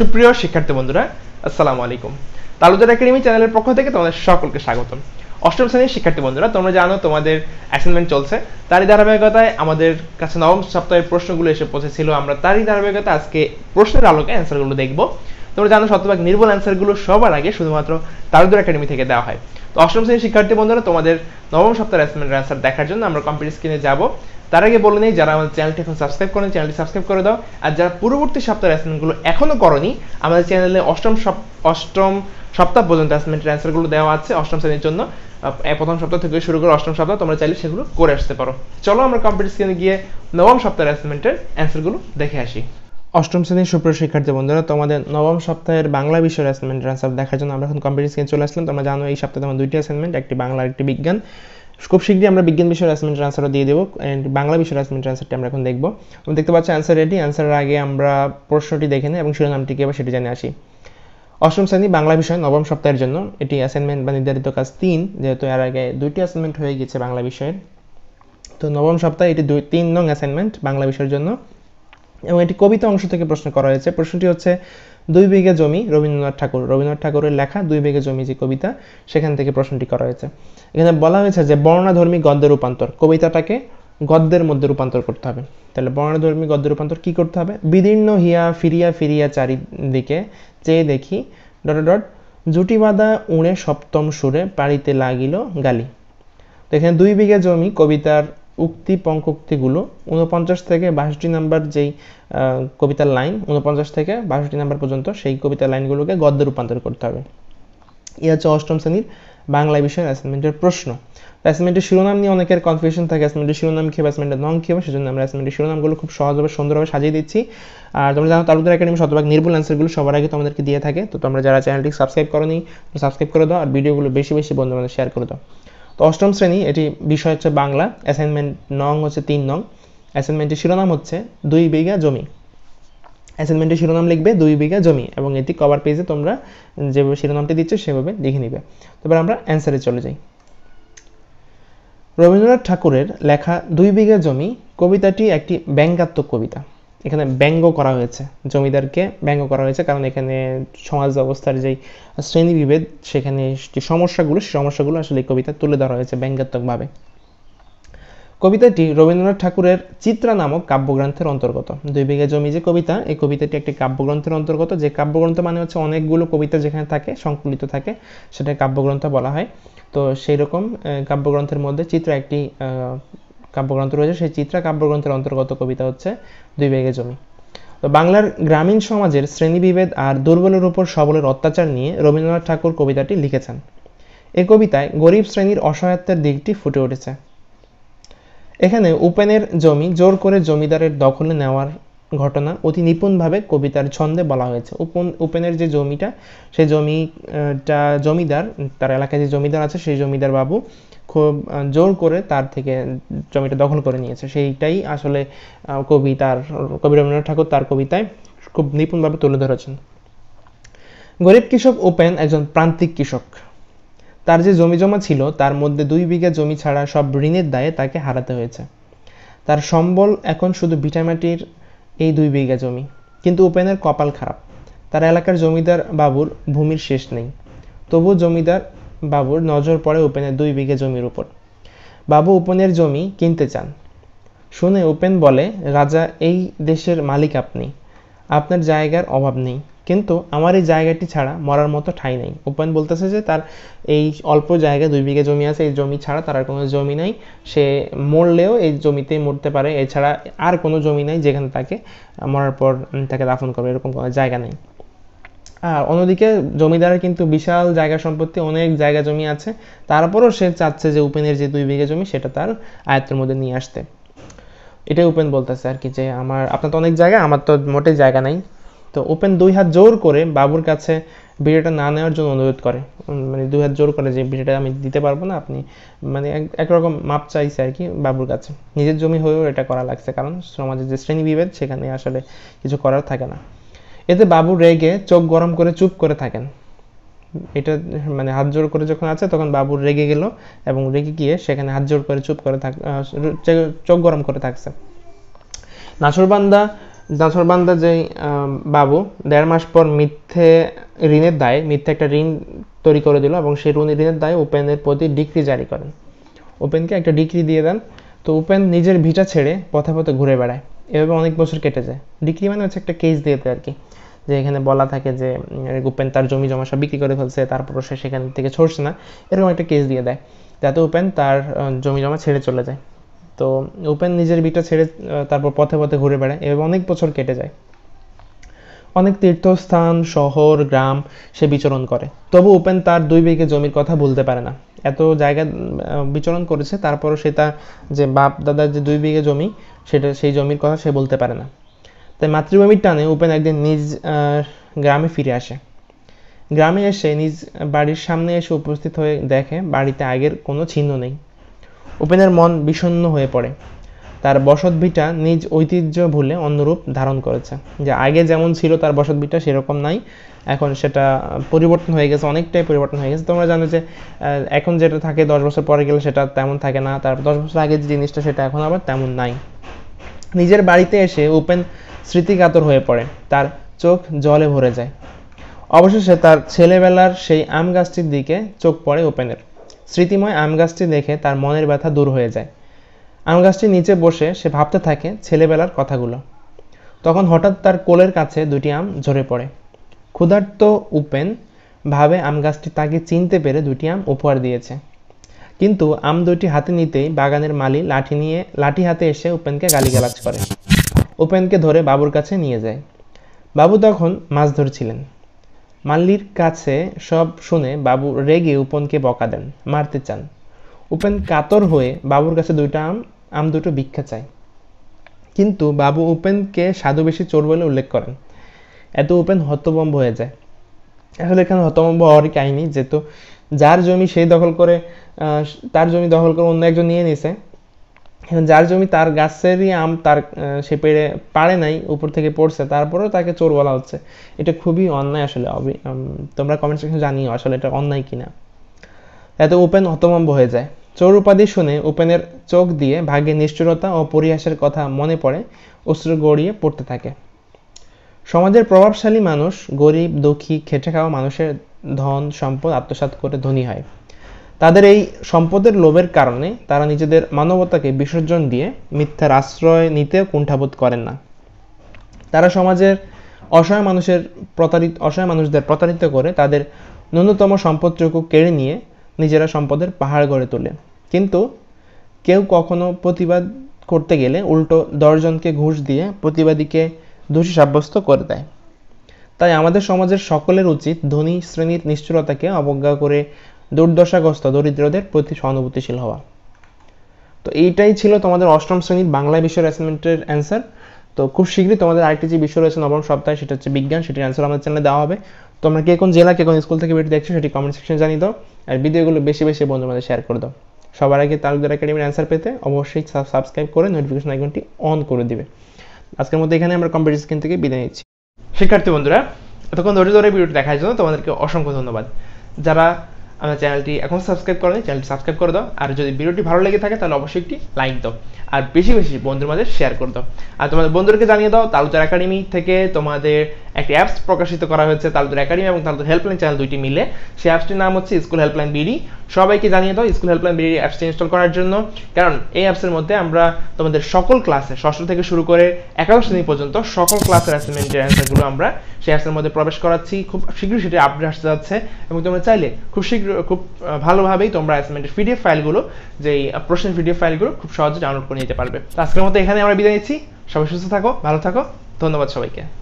সুপ্রিয় শিক্ষার্থী বন্ধুরা আসসালামু আলাইকুম তালুদার একাডেমি চ্যানেলের পক্ষ থেকে তোমাদের সকলকে স্বাগত অষ্টম শ্রেণীর শিক্ষার্থী বন্ধুরা তোমরা জানো তোমাদের অ্যাসাইনমেন্ট চলছে তারই ধারাবাহিকতায় আমাদের কাছে নবম সপ্তাহের প্রশ্নগুলো এসে পৌঁছেছিল আমরা তারই ধারাবাহিকতা আজকে প্রশ্নের আলোকে অ্যান্সারগুলো দেখব তোমরা জানো শতভাগ নির্ভুল অ্যান্সারগুলো সবার আগে শুধুমাত্র তালুদার একাডেমি থেকে দেওয়া হয় তো অষ্টম শ্রেণীর শিক্ষার্থী বন্ধুরা তোমাদের নবম সপ্তাহের অ্যাসাইনমেন্টের অ্যান্সার দেখার জন্য আমরা কম্পিউটার স্ক্রিনে যাবো তার আগে বলে নেই যারা আমাদের চ্যানেলটি এখন সাবস্ক্রাইব করেন চ্যানেলটি সাবস্ক্রাইব করে দাও আর যারা পূর্ববর্তী সপ্তাহের অ্যাসাইনমেন্টগুলো এখনও করনি আমাদের চ্যানেলে অষ্টম অষ্টম সপ্তাহ পর্যন্ত অ্যাসাইনমেন্টের অ্যান্সারগুলো দেওয়া আছে অষ্টম শ্রেণীর জন্য প্রথম সপ্তাহ থেকে শুরু করে অষ্টম সপ্তাহ তোমরা চাইলে সেগুলো করে আসতে পারো চলো আমরা কম্পিউটার স্ক্রিনে গিয়ে নবম সপ্তাহের অ্যাসাইনমেন্টের অ্যান্সারগুলো দেখে আসি অষ্টম শ্রেণীর সুপ্রিয় শিক্ষার্থী বন্ধুরা তোমাদের নবম সপ্তাহের বাংলা বিষয়ের অ্যাসাইনমেন্টের অ্যান্সার দেখার জন্য আমরা এখন কম্পিউটার স্ক্রিনে চলে আসলাম তোমরা জানো এই সপ্তাহে তোমার দুইটি অ্যাসাইনমেন্ট একটি বাংলা একটি বিজ্ঞান খুব শীঘ্রই আমরা বিজ্ঞান বিষয়ের অ্যাসাইনমেন্টের আনসারও দিয়ে দেব অ্যান্ড বাংলা বিষয়ের অ্যাসাইনমেন্ট আনসারটি আমরা এখন দেখব এবং দেখতে পাচ্ছি আনসার রেডি আনসারের আগে আমরা প্রশ্নটি দেখে নেই এবং শিরোনামটিকে এবার সেটি জানে আসি অষ্টম শ্রেণী বাংলা বিষয় নবম সপ্তাহের জন্য এটি অ্যাসাইনমেন্ট বা নির্ধারিত কাজ তিন যেহেতু এর আগে দুইটি অ্যাসাইনমেন্ট হয়ে গেছে বাংলা বিষয়ের তো নবম সপ্তাহে এটি দুই তিন নং অ্যাসাইনমেন্ট বাংলা বিষয়ের জন্য এবং এটি কবিতা অংশ থেকে প্রশ্ন করা হয়েছে প্রশ্নটি হচ্ছে দুই বিঘে জমি রবীন্দ্রনাথ ঠাকুর রবীন্দ্রনাথ ঠাকুরের লেখা দুই বিঘে জমি যে কবিতা সেখান থেকে প্রশ্নটি করা হয়েছে এখানে বলা হয়েছে যে বর্ণাধর্মী গদ্য রূপান্তর কবিতাটাকে গদ্যের মধ্যে রূপান্তর করতে হবে তাহলে বর্ণধর্মী গদ্য রূপান্তর কী করতে হবে বিদীর্ণ হিয়া ফিরিয়া ফিরিয়া চারিদিকে চেয়ে দেখি ডট ডট জুটি বাঁধা উড়ে সপ্তম সুরে পাড়িতে লাগিল গালি তো এখানে দুই বিঘে জমি কবিতার উক্তি পঙ্কক্তিগুলো উনপঞ্চাশ থেকে বাষট্টি নাম্বার যেই কবিতার লাইন উনপঞ্চাশ থেকে বাষট্টি নাম্বার পর্যন্ত সেই কবিতার লাইনগুলোকে গদ্যে রূপান্তর করতে হবে এ হচ্ছে অষ্টম শ্রেণীর বাংলা বিষয়ের অ্যাসাইনমেন্টের প্রশ্ন অ্যাসাইনমেন্টের শিরোনাম নিয়ে অনেকের কনফিউশন থাকে অ্যাসাইনমেন্টের শিরোনাম কী হবে অ্যাসাইনমেন্টের নং কী হবে সেজন্য আমরা অ্যাসাইনমেন্টের শিরোনামগুলো খুব সহজভাবে সুন্দরভাবে সাজিয়ে দিচ্ছি আর তোমরা জানো তালুকদার একাডেমি শতভাগ নির্ভুল অ্যান্সারগুলো সবার আগে তোমাদেরকে দিয়ে থাকে তো তোমরা যারা চ্যানেলটি সাবস্ক্রাইব করো নি সাবস্ক্রাইব করে দাও আর ভিডিওগুলো বেশি বেশি বন্ধু বান্ধব শেয়ার করে দাও তো অষ্টম শ্রেণী এটি বিষয় হচ্ছে বাংলা অ্যাসাইনমেন্ট নং হচ্ছে তিন নং অ্যাসাইনমেন্টের শিরোনাম হচ্ছে দুই বিঘা জমি অ্যাসাইনমেন্টের শিরোনাম লিখবে দুই বিঘা জমি এবং এটি কভার পেজে তোমরা যেভাবে শিরোনামটি দিচ্ছ সেভাবে লিখে নিবে তারপর আমরা অ্যান্সারে চলে যাই রবীন্দ্রনাথ ঠাকুরের লেখা দুই বিঘা জমি কবিতাটি একটি ব্যঙ্গাত্মক কবিতা এখানে ব্যঙ্গ করা হয়েছে জমিদারকে ব্যঙ্গ করা হয়েছে কারণ এখানে সমাজ ব্যবস্থার যেই শ্রেণীবিভেদ সেখানে যে সমস্যাগুলো সেই সমস্যাগুলো আসলে কবিতা তুলে ধরা হয়েছে ব্যঙ্গাত্মকভাবে কবিতাটি রবীন্দ্রনাথ ঠাকুরের চিত্রা নামক কাব্যগ্রন্থের অন্তর্গত দুই বিঘা জমি যে কবিতা এই কবিতাটি একটি কাব্যগ্রন্থের অন্তর্গত যে কাব্যগ্রন্থ মানে হচ্ছে অনেকগুলো কবিতা যেখানে থাকে সংকলিত থাকে সেটা কাব্যগ্রন্থ বলা হয় তো সেই রকম কাব্যগ্রন্থের মধ্যে চিত্র একটি কাব্যগ্রন্থ রয়েছে সেই চিত্রা কাব্যগ্রন্থের অন্তর্গত কবিতা হচ্ছে দুই বেগে জমি তো বাংলার গ্রামীণ সমাজের শ্রেণীবিভেদ আর দুর্বলের উপর সবলের অত্যাচার নিয়ে রবীন্দ্রনাথ ঠাকুর কবিতাটি লিখেছেন এ কবিতায় গরিব শ্রেণীর অসহায়ত্বের দিকটি ফুটে উঠেছে এখানে উপেনের জমি জোর করে জমিদারের দখলে নেওয়ার ঘটনা অতি নিপুণভাবে কবিতার ছন্দে বলা হয়েছে উপন উপেনের যে জমিটা সেই জমিটা জমিদার তার এলাকায় যে জমিদার আছে সেই জমিদার বাবু খুব জোর করে তার থেকে জমিটা দখল করে নিয়েছে সেইটাই আসলে কবি তার কবি রবীন্দ্রনাথ ঠাকুর তার কবিতায় খুব নিপুণভাবে তুলে ধরেছেন গরিব কৃষক ওপেন একজন প্রান্তিক কৃষক তার যে জমি জমা ছিল তার মধ্যে দুই বিঘা জমি ছাড়া সব ঋণের দায়ে তাকে হারাতে হয়েছে তার সম্বল এখন শুধু ভিটামাটির এই দুই বিঘা জমি কিন্তু উপেনের কপাল খারাপ তার এলাকার জমিদার বাবুর ভূমির শেষ নেই তবুও জমিদার বাবুর নজর পড়ে উপেনের দুই বিঘে জমির উপর বাবু উপেনের জমি কিনতে চান শুনে উপেন বলে রাজা এই দেশের মালিক আপনি আপনার জায়গার অভাব নেই কিন্তু আমার এই জায়গাটি ছাড়া মরার মতো ঠাঁই নেই উপেন বলতেছে যে তার এই অল্প জায়গায় দুই বিঘে জমি আছে এই জমি ছাড়া তার আর কোনো জমি নাই সে মরলেও এই জমিতে মরতে পারে এছাড়া আর কোনো জমি নাই যেখানে তাকে মরার পর তাকে দাফন করবে এরকম কোনো জায়গা নেই আর অন্যদিকে জমিদারের কিন্তু বিশাল জায়গা সম্পত্তি অনেক জায়গা জমি আছে তারপরও সে চাচ্ছে যে উপেনের যে দুই বিঘে জমি সেটা তার আয়ত্তের মধ্যে নিয়ে আসতে এটাই উপেন বলতেছে আর কি যে আমার আপনার তো অনেক জায়গা আমার তো মোটেই জায়গা নাই তো উপেন দুই হাত জোর করে বাবুর কাছে বিড়িটা না নেওয়ার জন্য অনুরোধ করে মানে দুই হাত জোর করে যে বিড়িটা আমি দিতে পারবো না আপনি মানে একরকম মাপ চাইছে আর কি বাবুর কাছে নিজের জমি হয়েও এটা করা লাগছে কারণ সমাজের যে শ্রেণীবিভেদ সেখানে আসলে কিছু করার থাকে না এতে বাবু রেগে চোখ গরম করে চুপ করে থাকেন এটা মানে হাত জোর করে যখন আছে তখন বাবু রেগে গেল এবং রেগে গিয়ে সেখানে হাত জোর করে চুপ করে থাক চোখ গরম করে থাকছে নাসরবান্দা নাসরবান্দা যে বাবু দেড় মাস পর মিথ্যে ঋণের দায় মিথ্যে একটা ঋণ তৈরি করে দিল এবং সেই ঋণের দায় ওপেনের প্রতি ডিগ্রি জারি করেন ওপেনকে একটা ডিগ্রি দিয়ে দেন তো উপেন নিজের ভিটা ছেড়ে পথে পথে ঘুরে বেড়ায় এভাবে অনেক বছর কেটে যায় ডিগ্রি মানে হচ্ছে একটা কেস দিয়ে দেয় আর কি যে এখানে বলা থাকে যে উপেন তার জমি জমা সব বিক্রি করে ফেলছে তারপরও সে সেখান থেকে ছড়ছে না এরকম একটা কেস দিয়ে দেয় যাতে উপেন তার জমি জমা ছেড়ে চলে যায় তো উপেন নিজের বিটা ছেড়ে তারপর পথে পথে ঘুরে বেড়ায় এবং অনেক বছর কেটে যায় অনেক তীর্থস্থান শহর গ্রাম সে বিচরণ করে তবু উপেন তার দুই বিঘে জমির কথা বলতে পারে না এত জায়গা বিচরণ করেছে তারপরও সে তার যে বাপ দাদার যে দুই বিঘে জমি সেটা সেই জমির কথা সে বলতে পারে না তাই মাতৃভূমির টানে উপেন একদিন নিজ গ্রামে ফিরে আসে গ্রামে এসে নিজ বাড়ির সামনে এসে উপস্থিত হয়ে দেখে বাড়িতে আগের কোনো চিহ্ন নেই উপেনের মন বিষণ্ণ হয়ে পড়ে তার বসত ভিটা নিজ ঐতিহ্য ভুলে অন্যরূপ ধারণ করেছে যে আগে যেমন ছিল তার বসত ভিটা সেরকম নাই এখন সেটা পরিবর্তন হয়ে গেছে অনেকটাই পরিবর্তন হয়ে গেছে তোমরা জানো যে এখন যেটা থাকে দশ বছর পরে গেলে সেটা তেমন থাকে না তার দশ বছর আগে যে জিনিসটা সেটা এখন আবার তেমন নাই নিজের বাড়িতে এসে উপেন স্মৃতিকাতর হয়ে পড়ে তার চোখ জলে ভরে যায় অবশেষে তার ছেলেবেলার সেই আম গাছটির দিকে চোখ পড়ে উপেনের স্মৃতিময় আম গাছটি দেখে তার মনের ব্যথা দূর হয়ে যায় আম গাছটির নিচে বসে সে ভাবতে থাকে ছেলেবেলার কথাগুলো তখন হঠাৎ তার কোলের কাছে দুটি আম ঝরে পড়ে ক্ষুধার্ত উপেন ভাবে আম গাছটি তাকে চিনতে পেরে দুটি আম উপহার দিয়েছে কিন্তু আম দুইটি হাতে নিতেই বাগানের মালি লাঠি নিয়ে লাঠি হাতে এসে উপেনকে গালিগালাজ করে উপেনকে ধরে বাবুর কাছে নিয়ে যায় বাবু তখন মাছ ধরছিলেন মাল্লির কাছে সব শুনে বাবু রেগে উপনকে বকা দেন মারতে চান উপেন কাতর হয়ে বাবুর কাছে দুইটা আম আম দুটো ভিক্ষা চায় কিন্তু বাবু উপেনকে সাধু বেশি চোর বলে উল্লেখ করেন এত উপেন হতবম্ব হয়ে যায় আসলে এখানে হতবম্ব হওয়ারই কাহিনী যেহেতু যার জমি সেই দখল করে তার জমি দখল করে অন্য একজন নিয়ে নিছে এখন যার জমি তার গাছেরই আম তার সে পেড়ে পারে নাই উপর থেকে পড়ছে তারপরেও তাকে চোর বলা হচ্ছে এটা খুবই অন্যায় আসলে তোমরা কমেন্ট সেকশন জানিও আসলে এটা অন্যায় কিনা এত ওপেন হতমম্ব হয়ে যায় চোর উপাধি শুনে ওপেনের চোখ দিয়ে ভাগ্যে নিষ্ঠুরতা ও পরিহাসের কথা মনে পড়ে অশ্রু গড়িয়ে পড়তে থাকে সমাজের প্রভাবশালী মানুষ গরিব দুঃখী খেটে খাওয়া মানুষের ধন সম্পদ আত্মসাত করে ধনী হয় তাদের এই সম্পদের লোভের কারণে তারা নিজেদের মানবতাকে বিসর্জন দিয়ে মিথ্যার আশ্রয় নিতে কুণ্ঠাবোধ করেন না তারা সমাজের অসহায় মানুষের প্রতারিত অসহায় মানুষদের প্রতারিত করে তাদের ন্যূনতম সম্পদটুকু কেড়ে নিয়ে নিজেরা সম্পদের পাহাড় গড়ে তোলে কিন্তু কেউ কখনো প্রতিবাদ করতে গেলে উল্টো দশজনকে ঘুষ দিয়ে প্রতিবাদীকে দোষী সাব্যস্ত করে দেয় তাই আমাদের সমাজের সকলের উচিত ধনী শ্রেণীর নিশ্চুরতাকে অবজ্ঞা করে দুর্দশাগ্রস্ত দরিদ্রদের প্রতি সহানুভূতিশীল হওয়া তো এইটাই ছিল তোমাদের অষ্টম শ্রেণীর বাংলা বিষয়ের অ্যাসাইনমেন্টের অ্যান্সার তো খুব শীঘ্রই তোমাদের আরেকটি যে বিষয় রয়েছে নবম সপ্তাহে সেটা হচ্ছে বিজ্ঞান সেটির অ্যান্সার আমাদের চ্যানেলে দেওয়া হবে তোমরা কে কোন জেলা কে কোন স্কুল থেকে ভিডিও দেখছো সেটি কমেন্ট সেকশনে জানিয়ে দাও আর ভিডিওগুলো বেশি বেশি বন্ধু আমাদের শেয়ার করে দাও সবার আগে তালুকদার একাডেমির অ্যান্সার পেতে অবশ্যই সাবস্ক্রাইব করে নোটিফিকেশন আইকনটি অন করে দিবে আজকের মধ্যে এখানে আমরা কম্পিউটার স্ক্রিন থেকে বিদায় নিচ্ছি শিক্ষার্থী বন্ধুরা এতক্ষণ ধরে ধরে ভিডিওটি দেখার জন্য তোমাদেরকে অসংখ্য ধন্যবাদ যারা আমার চ্যানেলটি এখন সাবস্ক্রাইব করেনি চ্যানেলটি সাবস্ক্রাইব করে দাও আর যদি ভিডিওটি ভালো লেগে থাকে তাহলে অবশ্যই একটি লাইক দাও আর বেশি বেশি বন্ধুর মাঝে শেয়ার করে দাও আর তোমাদের বন্ধুদেরকে জানিয়ে দাও তালুচার একাডেমি থেকে তোমাদের একটি অ্যাপস প্রকাশিত করা হয়েছে তালদুর একাডেমি এবং তালদুর হেল্পলাইন চ্যানেল দুইটি মিলে সেই অ্যাপসটির নাম হচ্ছে স্কুল হেল্পলাইন বিডি সবাইকে জানিয়ে দাও স্কুল হেল্পলাইন বিডি অ্যাপসটি ইনস্টল করার জন্য কারণ এই অ্যাপসের মধ্যে আমরা তোমাদের সকল ক্লাসে ষষ্ঠ থেকে শুরু করে একাদশ শ্রেণী পর্যন্ত সকল ক্লাসের অ্যাসাইনমেন্টের অ্যান্সারগুলো আমরা সেই অ্যাপসের মধ্যে প্রবেশ করাচ্ছি খুব শীঘ্রই সেটি আপডেট আসতে যাচ্ছে এবং তোমরা চাইলে খুব শীঘ্র খুব ভালোভাবেই তোমরা অ্যাসাইনমেন্টের পিডিএফ ফাইলগুলো যেই প্রশ্নের পিডিএফ ফাইলগুলো খুব সহজে ডাউনলোড করে নিতে পারবে আজকের মতো এখানে আমরা বিদায় নিচ্ছি সবাই সুস্থ থাকো ভালো থাকো ধন্যবাদ সবাইকে